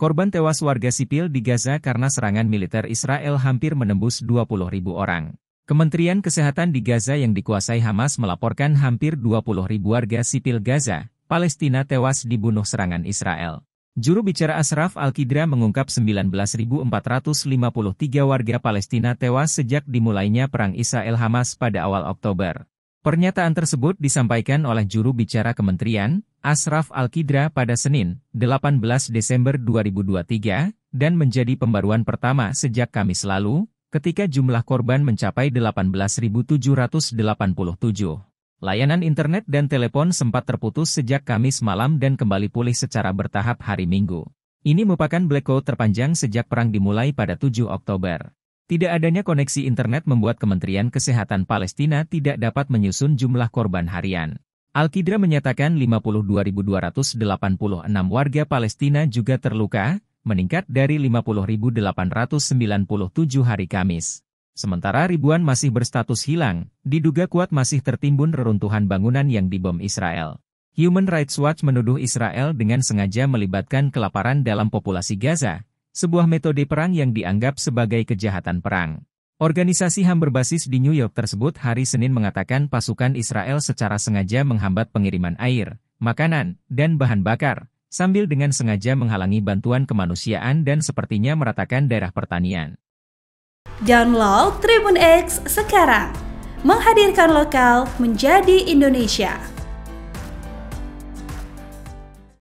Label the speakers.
Speaker 1: Korban tewas warga sipil di Gaza karena serangan militer Israel hampir menembus 20 ribu orang. Kementerian Kesehatan di Gaza yang dikuasai Hamas melaporkan hampir 20 ribu warga sipil Gaza, Palestina tewas dibunuh serangan Israel. Juru bicara asraf Al-Qidra mengungkap 19.453 warga Palestina tewas sejak dimulainya Perang Israel-Hamas pada awal Oktober. Pernyataan tersebut disampaikan oleh juru bicara kementerian, Asraf al Kidra pada Senin, 18 Desember 2023, dan menjadi pembaruan pertama sejak Kamis lalu, ketika jumlah korban mencapai 18.787. Layanan internet dan telepon sempat terputus sejak Kamis malam dan kembali pulih secara bertahap hari Minggu. Ini merupakan blackout terpanjang sejak perang dimulai pada 7 Oktober. Tidak adanya koneksi internet membuat Kementerian Kesehatan Palestina tidak dapat menyusun jumlah korban harian. Al-Qidra menyatakan 52.286 warga Palestina juga terluka, meningkat dari 50.897 hari Kamis. Sementara ribuan masih berstatus hilang, diduga kuat masih tertimbun reruntuhan bangunan yang dibom Israel. Human Rights Watch menuduh Israel dengan sengaja melibatkan kelaparan dalam populasi Gaza, sebuah metode perang yang dianggap sebagai kejahatan perang. Organisasi HAM berbasis di New York tersebut hari Senin mengatakan pasukan Israel secara sengaja menghambat pengiriman air, makanan, dan bahan bakar, sambil dengan sengaja menghalangi bantuan kemanusiaan dan sepertinya meratakan daerah pertanian.
Speaker 2: Download Tribun X sekarang, menghadirkan lokal menjadi Indonesia.